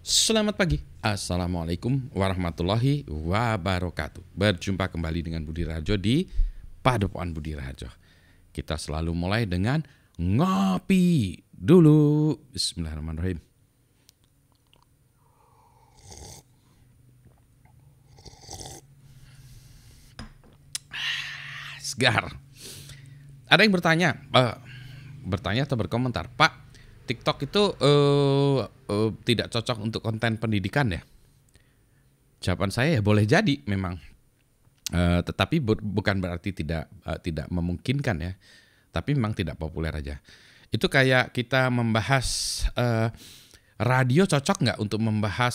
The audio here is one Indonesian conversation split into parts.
Selamat pagi. Assalamualaikum warahmatullahi wabarakatuh. Berjumpa kembali dengan Budi Rajo di Padepokan Budi Rajo. Kita selalu mulai dengan ngopi dulu. Bismillahirrahmanirrahim. segar. Ada yang bertanya, uh, bertanya atau berkomentar, Pak, TikTok itu uh, uh, tidak cocok untuk konten pendidikan ya? Jawaban saya ya boleh jadi memang. Uh, tetapi bu bukan berarti tidak uh, tidak memungkinkan ya. Tapi memang tidak populer aja. Itu kayak kita membahas uh, radio cocok nggak untuk membahas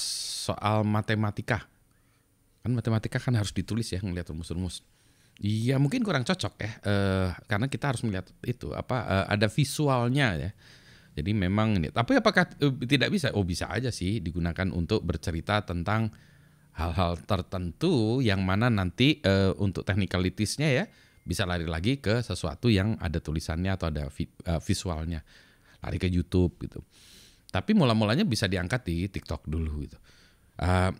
soal matematika? Kan matematika kan harus ditulis ya ngelihat rumus-rumus. Iya mungkin kurang cocok ya, uh, karena kita harus melihat itu apa uh, ada visualnya ya jadi memang ini. Tapi apakah uh, tidak bisa? Oh bisa aja sih digunakan untuk bercerita tentang hal-hal tertentu yang mana nanti uh, untuk teknikalitisnya ya bisa lari lagi ke sesuatu yang ada tulisannya atau ada vi uh, visualnya. Lari ke YouTube gitu. Tapi mula-mulanya bisa diangkat di TikTok dulu gitu. Uh,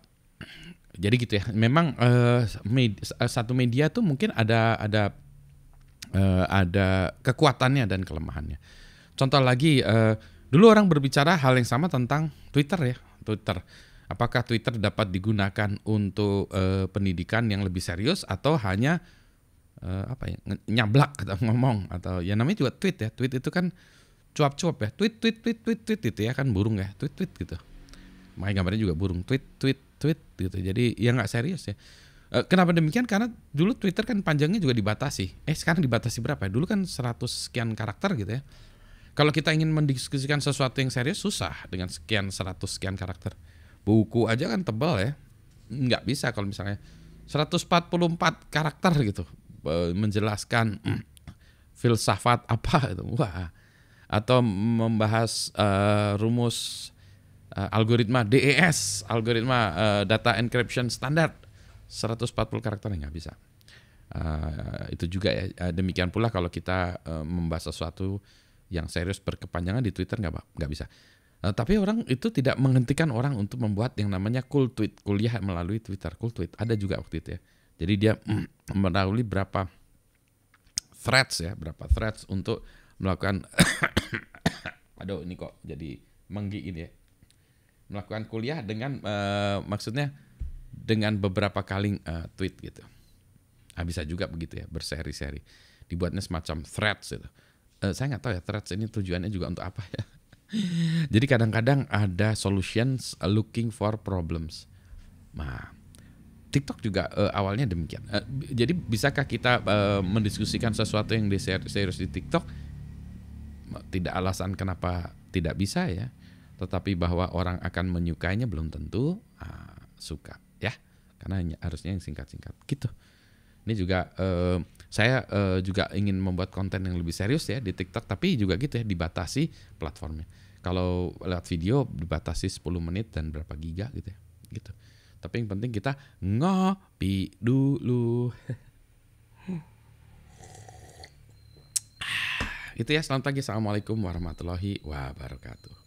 jadi gitu ya. Memang uh, med satu media tuh mungkin ada ada uh, ada kekuatannya dan kelemahannya. Contoh lagi, uh, dulu orang berbicara hal yang sama tentang Twitter ya, Twitter. Apakah Twitter dapat digunakan untuk uh, pendidikan yang lebih serius atau hanya uh, apa ya nyablak atau ngomong atau ya namanya juga tweet ya tweet itu kan cuap-cuap ya tweet tweet tweet tweet tweet itu ya kan burung ya tweet tweet gitu main gambarnya juga burung tweet tweet tweet gitu jadi ya nggak serius ya Kenapa demikian? Karena dulu Twitter kan panjangnya juga dibatasi. Eh sekarang dibatasi berapa? Ya? Dulu kan 100 sekian karakter gitu ya. Kalau kita ingin mendiskusikan sesuatu yang serius susah dengan sekian seratus sekian karakter. Buku aja kan tebal ya. Nggak bisa kalau misalnya 144 karakter gitu menjelaskan mm, filsafat apa itu. Wah. Atau membahas uh, rumus uh, algoritma DES, algoritma uh, data encryption standar 140 karakter nggak bisa. Uh, itu juga ya. Demikian pula kalau kita uh, membahas sesuatu yang serius berkepanjangan di Twitter nggak nggak bisa. Uh, tapi orang itu tidak menghentikan orang untuk membuat yang namanya cool tweet kuliah melalui Twitter cool tweet ada juga waktu itu ya. Jadi dia mm, berapa threads ya berapa threads untuk melakukan aduh ini kok jadi menggi ini ya melakukan kuliah dengan uh, maksudnya dengan beberapa kali uh, tweet gitu. Ah, bisa juga begitu ya, berseri-seri. Dibuatnya semacam threads gitu uh, saya nggak tahu ya threads ini tujuannya juga untuk apa ya. Jadi kadang-kadang ada solutions eh, looking for problems. Nah, TikTok juga uh, awalnya demikian. Uh, jadi bisakah kita uh, mendiskusikan sesuatu yang serius di TikTok? Tidak alasan kenapa tidak bisa ya, tetapi bahwa orang akan menyukainya belum tentu uh, suka ya, karena harusnya yang singkat-singkat gitu. Ini juga uh, saya uh, juga ingin membuat konten yang lebih serius ya di TikTok tapi juga gitu ya dibatasi platformnya kalau lewat video dibatasi 10 menit dan berapa giga gitu ya gitu tapi yang penting kita ngopi dulu ah, itu ya selamat pagi assalamualaikum warahmatullahi wabarakatuh